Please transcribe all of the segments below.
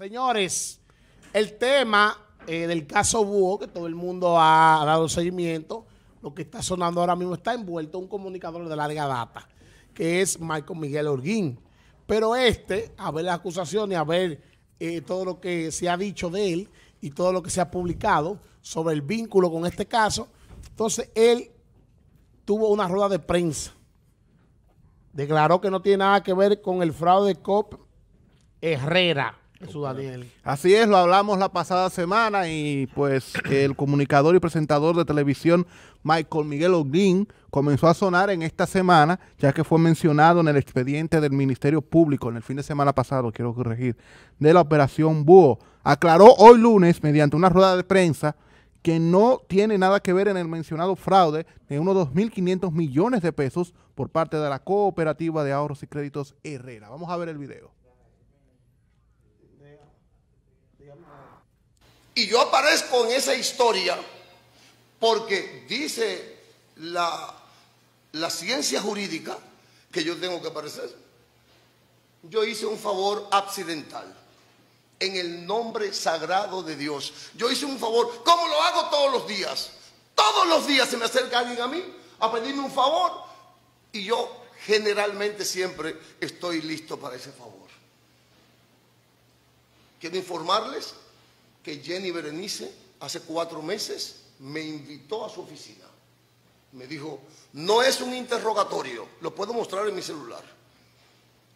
Señores, el tema eh, del caso Búho, que todo el mundo ha dado seguimiento, lo que está sonando ahora mismo está envuelto un comunicador de larga data, que es Michael Miguel Orguín. Pero este, a ver las acusaciones, a ver eh, todo lo que se ha dicho de él y todo lo que se ha publicado sobre el vínculo con este caso, entonces él tuvo una rueda de prensa. Declaró que no tiene nada que ver con el fraude de COP Herrera. Así es, lo hablamos la pasada semana y pues el comunicador y presentador de televisión Michael Miguel O'Green comenzó a sonar en esta semana, ya que fue mencionado en el expediente del Ministerio Público en el fin de semana pasado, quiero corregir, de la operación Búho. Aclaró hoy lunes, mediante una rueda de prensa, que no tiene nada que ver en el mencionado fraude de unos 2.500 millones de pesos por parte de la Cooperativa de Ahorros y Créditos Herrera. Vamos a ver el video. Y yo aparezco en esa historia porque dice la, la ciencia jurídica que yo tengo que aparecer. Yo hice un favor accidental en el nombre sagrado de Dios. Yo hice un favor, como lo hago todos los días. Todos los días se me acerca alguien a mí a pedirme un favor y yo generalmente siempre estoy listo para ese favor. Quiero informarles que Jenny Berenice hace cuatro meses me invitó a su oficina. Me dijo, no es un interrogatorio, lo puedo mostrar en mi celular.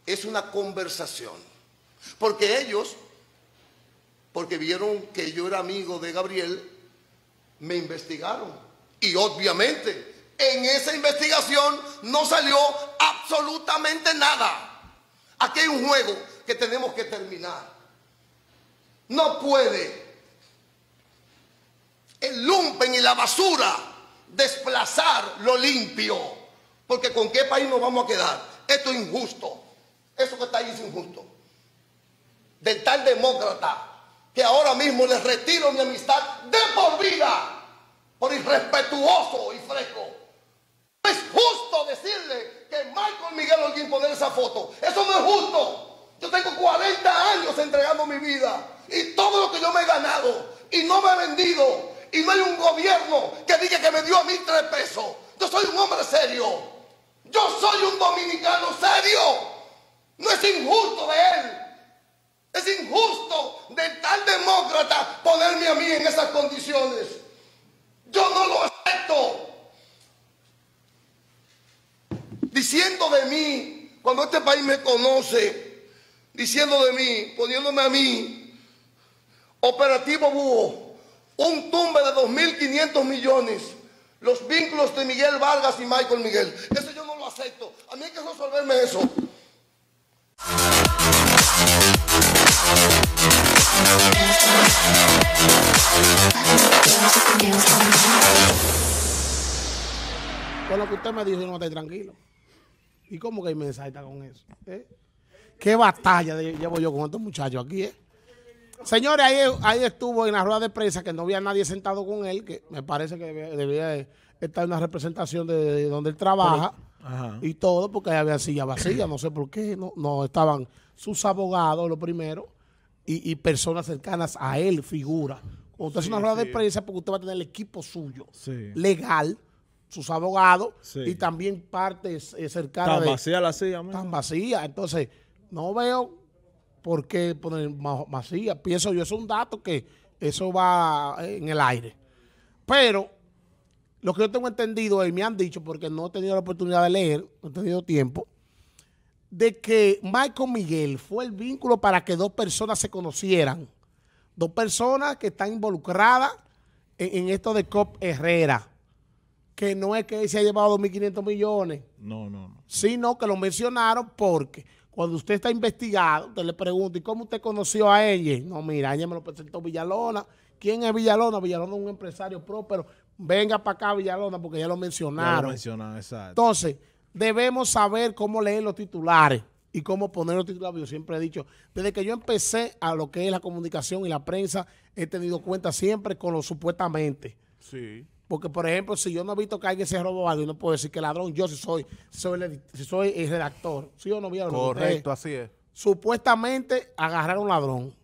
Es una conversación. Porque ellos, porque vieron que yo era amigo de Gabriel, me investigaron. Y obviamente, en esa investigación no salió absolutamente nada. Aquí hay un juego que tenemos que terminar no puede el lumpen y la basura desplazar lo limpio. Porque con qué país nos vamos a quedar. Esto es injusto. Eso que está ahí es injusto. Del tal demócrata que ahora mismo le retiro mi amistad de por vida por irrespetuoso y fresco. No es justo decirle que Michael Miguel puede poner esa foto. Eso no es justo. Yo tengo 40 años entregando mi vida y todo lo que yo me he ganado y no me he vendido y no hay un gobierno que diga que me dio a mí tres pesos. Yo soy un hombre serio. Yo soy un dominicano serio. No es injusto de él. Es injusto de tal demócrata ponerme a mí en esas condiciones. Yo no lo acepto. Diciendo de mí, cuando este país me conoce, diciendo de mí, poniéndome a mí Operativo Búho, un tumbe de 2.500 millones, los vínculos de Miguel Vargas y Michael Miguel. Eso yo no lo acepto. A mí hay que resolverme eso. Con lo que usted me dijo, no estoy tranquilo. ¿Y cómo que hay mensaje con eso? Eh? ¿Qué batalla llevo yo con estos muchachos aquí, eh? Señores, ahí, ahí, estuvo en la rueda de prensa que no había nadie sentado con él, que me parece que debía, estar en una representación de, donde él trabaja y todo, porque ahí había silla vacía, no sé por qué, no, no estaban sus abogados, lo primero, y, personas cercanas a él, figura. Cuando usted hace una rueda de prensa, porque usted va a tener el equipo suyo, legal, sus abogados, y también partes eh, cercanas. Tan vacía la silla, Tan vacía. Entonces, no veo ¿por qué poner Pienso yo, es un dato que eso va eh, en el aire. Pero lo que yo tengo entendido y me han dicho, porque no he tenido la oportunidad de leer, no he tenido tiempo, de que Michael Miguel fue el vínculo para que dos personas se conocieran. Dos personas que están involucradas en, esto de Cop Herrera. Que no es que se ha llevado 2.500 millones. No, no, no. Sino que lo mencionaron porque cuando usted está investigado, usted le pregunta, ¿y cómo usted conoció a ella? No, mira, ella me lo presentó Villalona. ¿Quién es Villalona? Villalona es un empresario próspero. Venga para acá, Villalona, porque ya lo mencionaron. Ya lo mencionaron, exacto. Entonces, debemos saber cómo leer los titulares y cómo poner los titulares. Yo siempre he dicho, desde que yo empecé a lo que es la comunicación y la prensa, he tenido cuenta siempre con lo supuestamente. Sí. Porque, por ejemplo, si yo no he visto que alguien se robó algo, yo no puedo decir que ladrón, yo si soy, soy, el, soy redactor, si yo no vi a Correcto, así es. Supuestamente agarraron ladrón.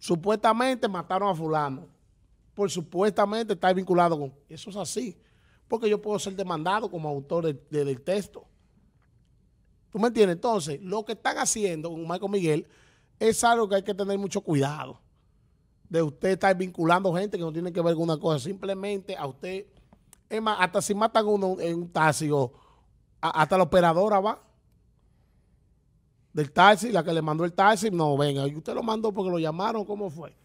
Supuestamente mataron a fulano. Por supuestamente está vinculado con... Eso es así. Porque yo puedo ser demandado como autor del texto. ¿Tú me entiendes? Entonces, lo que están haciendo con Marco Miguel es algo que hay que tener mucho cuidado de usted estar vinculando gente que no tiene que ver con una cosa. Simplemente a usted, es más, hasta si matan uno en un taxi o hasta la operadora va del taxi, la que le mandó el taxi, no, venga, y usted lo mandó porque lo llamaron, ¿cómo fue?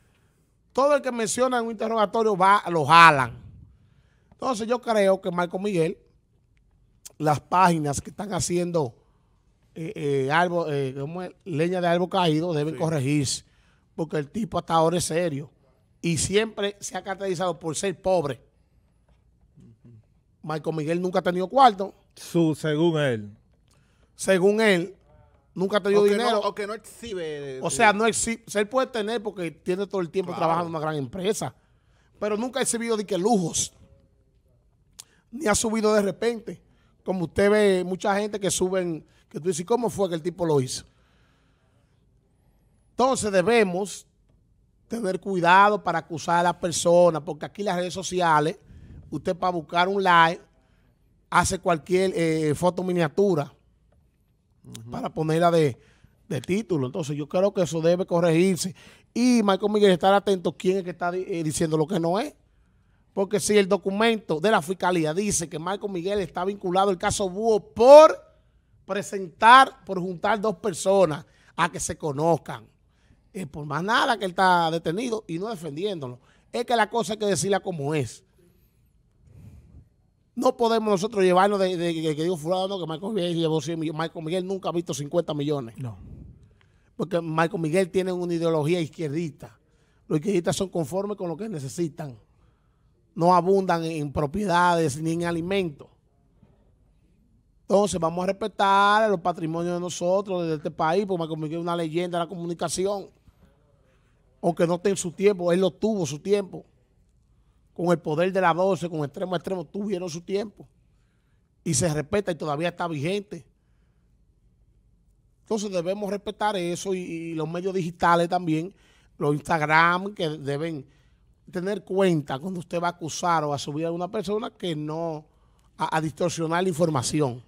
Todo el que menciona en un interrogatorio va, lo jalan. Entonces yo creo que Marco Miguel, las páginas que están haciendo eh, eh, eh, leña de árbol caído deben corregirse porque el tipo hasta ahora es serio y siempre se ha caracterizado por ser pobre. Michael Miguel nunca ha tenido cuarto. según él. Según él, nunca ha tenido dinero. o que no exhibe. O sea, no exhibe. Él puede tener porque tiene todo el tiempo trabajando en una gran empresa. Pero nunca ha exhibido de que lujos. Ni ha subido de repente. Como usted ve, mucha gente que suben, que tú dices, ¿cómo fue que el tipo lo hizo? Entonces debemos tener cuidado para acusar a las personas porque aquí las redes sociales, usted para buscar un like, hace cualquier eh, foto miniatura para ponerla de, de, título. Entonces yo creo que eso debe corregirse. Y Marco Miguel, estar atento quién es que está eh, diciendo lo que no es. Porque si el documento de la fiscalía dice que Marco Miguel está vinculado al caso Búho por presentar, por juntar dos personas a que se conozcan. Eh, por más nada que él está detenido y no defendiéndolo. Es que la cosa hay que decirla como es. No podemos nosotros llevarnos de, que dijo fulano que Michael Miguel llevó 100 millones. Miguel nunca ha visto 50 millones. No. Porque Marco Miguel tiene una ideología izquierdista. Los izquierdistas son conformes con lo que necesitan. No abundan en propiedades ni en alimentos. Entonces vamos a respetar los patrimonios de nosotros, de este país, porque Michael Miguel es una leyenda de la comunicación aunque no tenga su tiempo, él lo tuvo su tiempo. Con el poder de la doce, con extremo a extremo, tuvieron su tiempo. Y se respeta y todavía está vigente. Entonces debemos respetar eso y, los medios digitales también, los Instagram que deben tener cuenta cuando usted va a acusar o a subir a una persona que no, a, a distorsionar la información.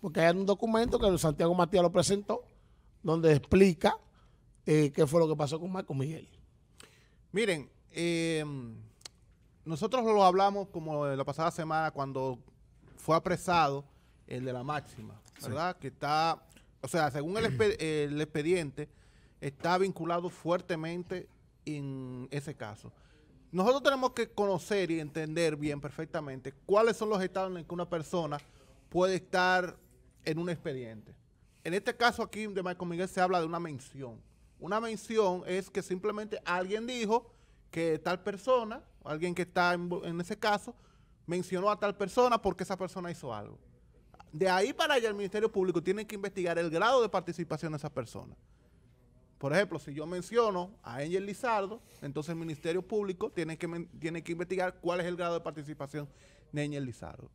Porque hay un documento que Santiago Matías lo presentó, donde explica eh, qué fue lo que pasó con Marco Miguel. Miren, eh, nosotros lo hablamos como la pasada semana cuando fue apresado el de la máxima, ¿verdad? Que está, o sea, según el, expediente, está vinculado fuertemente en ese caso. Nosotros tenemos que conocer y entender bien perfectamente cuáles son los estados en los que una persona puede estar en un expediente. En este caso aquí de Marco Miguel se habla de una mención. Una mención es que simplemente alguien dijo que tal persona, alguien que está en, ese caso, mencionó a tal persona porque esa persona hizo algo. De ahí para allá el Ministerio Público tiene que investigar el grado de participación de esa persona. Por ejemplo, si yo menciono a Angel Lizardo, entonces el Ministerio Público tiene que, tiene que investigar cuál es el grado de participación de Angel Lizardo.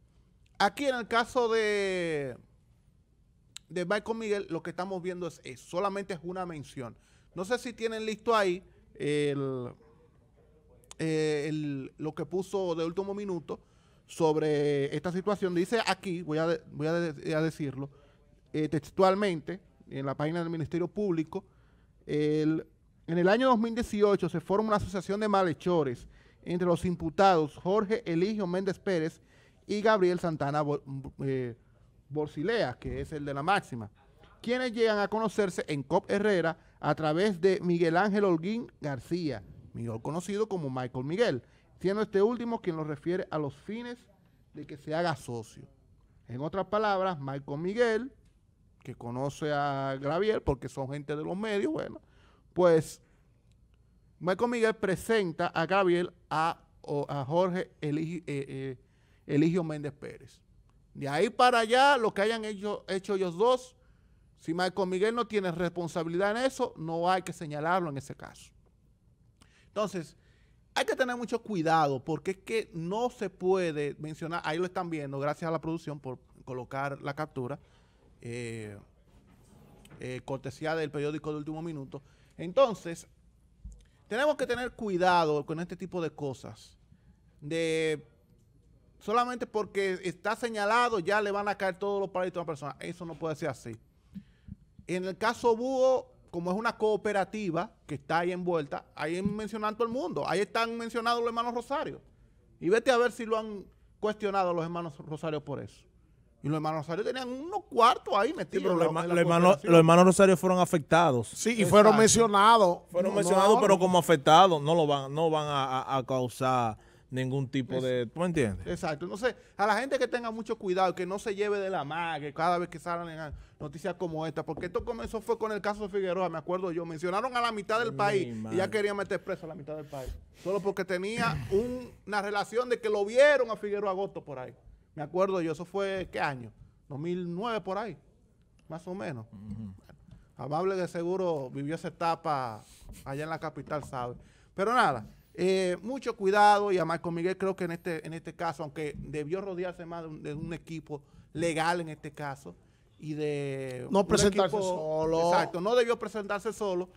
Aquí en el caso de, de Michael Miguel, lo que estamos viendo es, eso, solamente es una mención. No sé si tienen listo ahí eh, el, lo que puso de último minuto sobre esta situación. Dice aquí, voy a, voy a, decirlo eh, textualmente, en la página del Ministerio Público, en el año 2018 se forma una asociación de malhechores entre los imputados Jorge Eligio Méndez Pérez y Gabriel Santana eh, Borsilea, que es el de la máxima, quienes llegan a conocerse en COP Herrera a través de Miguel Ángel Holguín García, mejor conocido como Michael Miguel, siendo este último quien lo refiere a los fines de que se haga socio. En otras palabras, Michael Miguel, que conoce a Gabriel porque son gente de los medios, bueno, pues Michael Miguel presenta a Gabriel a, Jorge Eligio eh, eh, Méndez Pérez. De ahí para allá, lo que hayan hecho, ellos dos, si Marco Miguel no tiene responsabilidad en eso, no hay que señalarlo en ese caso. Entonces, hay que tener mucho cuidado porque es que no se puede mencionar, ahí lo están viendo, gracias a la producción por colocar la captura, eh, eh, cortesía del periódico de último minuto. Entonces, tenemos que tener cuidado con este tipo de cosas, de solamente porque está señalado ya le van a caer todos los palitos a una persona. Eso no puede ser así. En el caso Búho, como es una cooperativa que está ahí envuelta, ahí mencionan todo el mundo. Ahí están mencionados los hermanos Rosario. Y vete a ver si lo han cuestionado los hermanos Rosario por eso. Y los hermanos Rosario tenían unos cuartos ahí metidos. los, hermanos Rosario fueron afectados. Sí, y fueron mencionados. Fueron mencionados, pero como afectados no lo van, no van a causar ningún tipo de... ¿Tú me entiendes? Exacto. Entonces, a la gente que tenga mucho cuidado, que no se lleve de la magia cada vez que salen noticias como esta, porque esto comenzó fue con el caso de Figueroa, me acuerdo yo, mencionaron a la mitad del país y ya quería meter preso a la mitad del país, solo porque tenía una relación de que lo vieron a Figueroa Agosto por ahí. Me acuerdo yo, eso fue, ¿qué año? 2009 por ahí, más o menos. Amable de seguro vivió esa etapa allá en la capital, ¿sabe? Pero nada, eh, mucho cuidado y a Marco Miguel creo que en este, en este caso, aunque debió rodearse más de un, equipo legal en este caso y de... No presentarse solo. Exacto, no debió presentarse solo,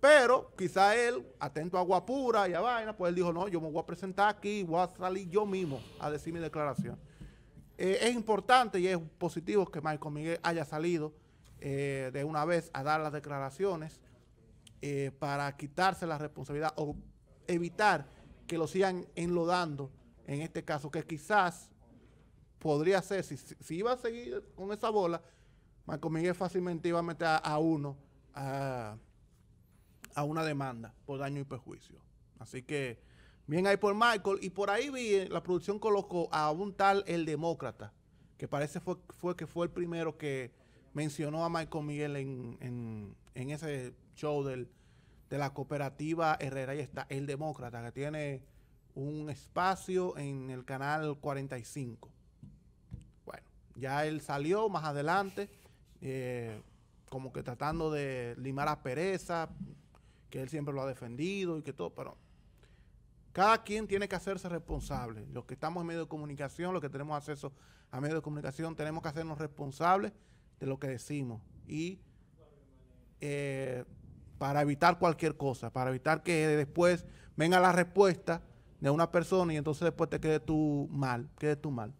pero quizá él, atento a agua pura y a vaina, pues él dijo, no, yo me voy a presentar aquí voy a salir yo mismo a decir mi declaración. Eh, es importante y es positivo que Marco Miguel haya salido eh, de una vez a dar las declaraciones para quitarse la responsabilidad o evitar que lo sigan enlodando en este caso, que quizás podría ser, si, iba a seguir con esa bola, Marco Miguel fácilmente iba a meter a, uno a, una demanda por daño y perjuicio. Así que, bien ahí por Michael. Y por ahí vi, la producción colocó a un tal El Demócrata, que parece fue, que fue el primero que mencionó a Michael Miguel en ese show del de la cooperativa Herrera. y está, el demócrata, que tiene un espacio en el canal 45. Bueno, ya él salió más adelante, eh, como que tratando de limar a pereza, que él siempre lo ha defendido y que todo, pero cada quien tiene que hacerse responsable. Los que estamos en medio de comunicación, los que tenemos acceso a medios de comunicación, tenemos que hacernos responsables de lo que decimos. Y eh, para evitar cualquier cosa, para evitar que después venga la respuesta de una persona y entonces después te quede tú mal, quede tú mal.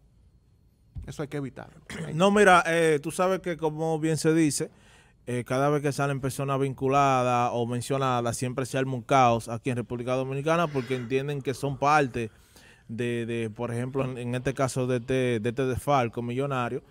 Eso hay que evitarlo. No, mira, eh, tú sabes que como bien se dice, eh, cada vez que salen personas vinculadas o mencionadas, siempre se arma un caos aquí en República Dominicana porque entienden que son parte de, por ejemplo, en, este caso de este, de este desfalco millonario,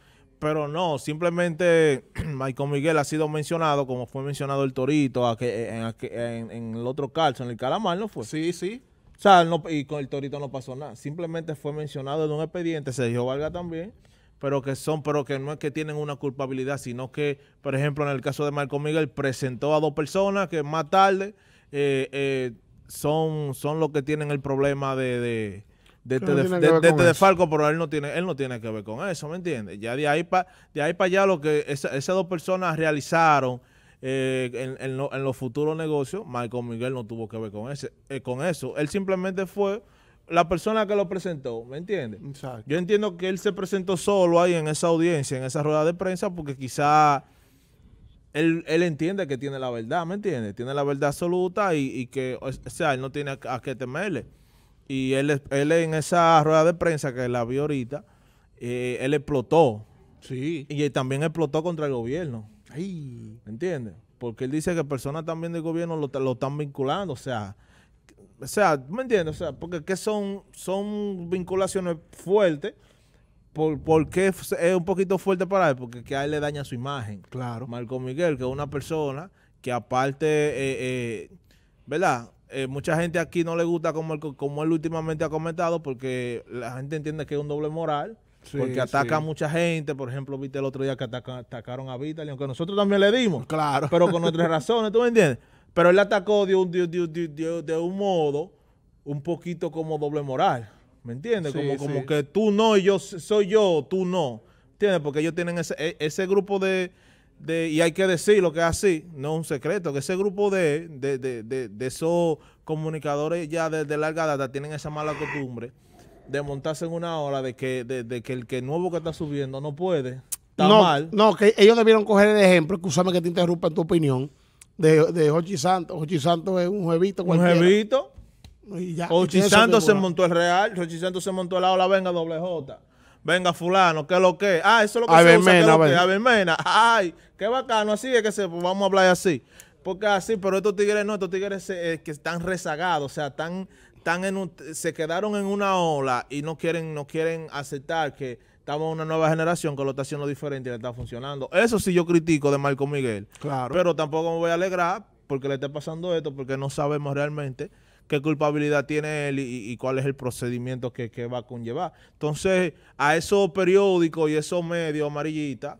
pero no, simplemente Michael Miguel ha sido mencionado, como fue mencionado el Torito a que, eh, en, el otro caso, en el Calamar, ¿no fue? Sí, sí. O sea, no, y con el Torito no pasó nada. Simplemente fue mencionado en un expediente, se dijo Valga también, pero que son, pero que no es que tienen una culpabilidad, sino que, por ejemplo, en el caso de Marco Miguel, presentó a dos personas que más tarde eh, eh, son, son los que tienen el problema de desde, de, este este Falco, pero él no tiene, él no tiene que ver con eso, ¿me entiendes? Ya de ahí para de ahí para allá lo que esas dos personas realizaron eh, en, los futuros negocios, Michael Miguel no tuvo que ver con ese, eh, con eso. Él simplemente fue la persona que lo presentó, ¿me entiendes? Yo entiendo que él se presentó solo ahí en esa audiencia, en esa rueda de prensa, porque quizá él, entiende que tiene la verdad, ¿me entiendes? Tiene la verdad absoluta y, que, o sea, él no tiene a, a qué temerle y él, en esa rueda de prensa que la vio ahorita, eh, él explotó. Sí. Y también explotó contra el gobierno. Ay. ¿Entiendes? Porque él dice que personas también del gobierno lo, lo están vinculando, o sea... O sea, ¿me entiendes? O sea, porque que son, son vinculaciones fuertes por, por qué es un poquito fuerte para él, porque a él le daña su imagen. Claro. Marco Miguel, que es una persona que aparte, eh, eh, ¿verdad? Eh, mucha gente aquí no le gusta como él, últimamente ha comentado porque la gente entiende que es un doble moral. porque ataca a mucha gente, por ejemplo, viste el otro día que atacaron a Vitali, aunque nosotros también le dimos. Pero con nuestras razones, ¿tú me entiendes? Pero él atacó de un, de, un modo un poquito como doble moral. ¿Me entiendes? como, como que tú no, yo soy yo, tú no. ¿Entiendes? Porque ellos tienen ese, e, ese grupo de, y hay que decir lo que es así, no es un secreto, que ese grupo de, esos comunicadores ya desde larga data tienen esa mala costumbre de montarse en una ola, de que, de, que el que nuevo que está subiendo no puede, está mal. No, que ellos debieron coger el ejemplo, escúchame que te interrumpa en tu opinión, de, de Hochi Santos. Hochi Santos es un juevito Un juevito. Santos se montó el Real, Hochi Santos se montó el lado, venga, doble J venga fulano, ¿qué lo que? Ah, eso es lo que a se ver, mena, que? A ver, Ay, qué bacano, así es que se, pues, vamos a hablar así. Porque así, pero estos tigres no, estos tigres eh, eh, que están rezagados, o sea, están, están en se quedaron en una ola y no quieren, no quieren aceptar que estamos en una nueva generación que lo está haciendo diferente y le está funcionando. Eso sí yo critico de Marco Miguel. Claro. Pero tampoco me voy a alegrar porque le esté pasando esto, porque no sabemos realmente qué culpabilidad tiene él y, cuál es el procedimiento que, va a conllevar. Entonces, a esos periódicos y esos medios amarillistas,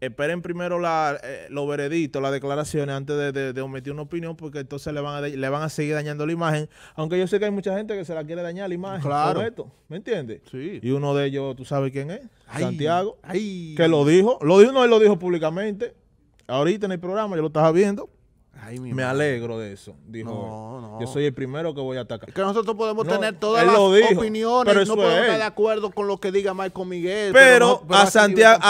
esperen primero la, eh, los veredictos, las declaraciones antes de, de, omitir una opinión, porque entonces le van, a, le van a seguir dañando la imagen. Aunque yo sé que hay mucha gente que se la quiere dañar la imagen. Claro. Esto, ¿Me entiendes? Sí. Y uno de ellos, ¿tú sabes quién es? Santiago. Que lo dijo. Lo dijo, no, él lo dijo públicamente. Ahorita en el programa, yo lo estaba viendo me alegro de eso. Dijo, yo soy el primero que voy a atacar. que nosotros podemos tener todas las opiniones opiniones, no podemos estar de acuerdo con lo que diga Michael Miguel. Pero, a,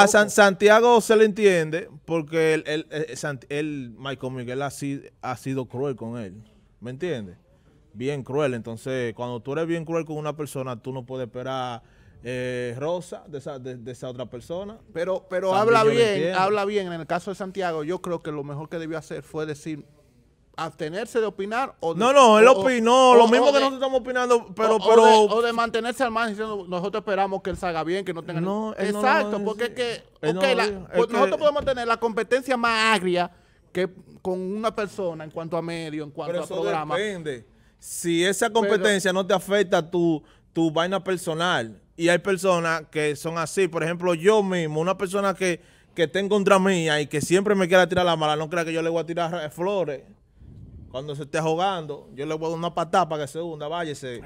Santiago, se le entiende porque él, eh, eh, Michael Miguel ha sido, ha sido cruel con él. ¿Me entiendes? Bien cruel. Entonces, cuando tú eres bien cruel con una persona, tú no puedes esperar eh, rosa de esa, de, esa, otra persona. Pero, pero habla bien, habla bien. En el caso de Santiago, yo creo que lo mejor que debió hacer fue decir abstenerse de opinar o no no él opinó lo mismo que nosotros estamos opinando pero o, pero de, o de mantenerse al margen diciendo nosotros esperamos que él salga bien que no tenga exacto porque es que, nosotros podemos tener la competencia más agria que con una persona en cuanto a medio en cuanto a eso depende si esa competencia no te afecta tu tu vaina personal y hay personas que son así. Por ejemplo, yo mismo, una persona que, que en contra mía y que siempre me quiera tirar la mala, no crea que yo le voy a tirar flores cuando se esté jugando. Yo le voy a dar una patada para que se hunda, Váyase.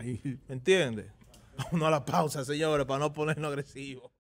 ¿Me entiendes? Vamos a la pausa, señores, para no ponernos agresivos.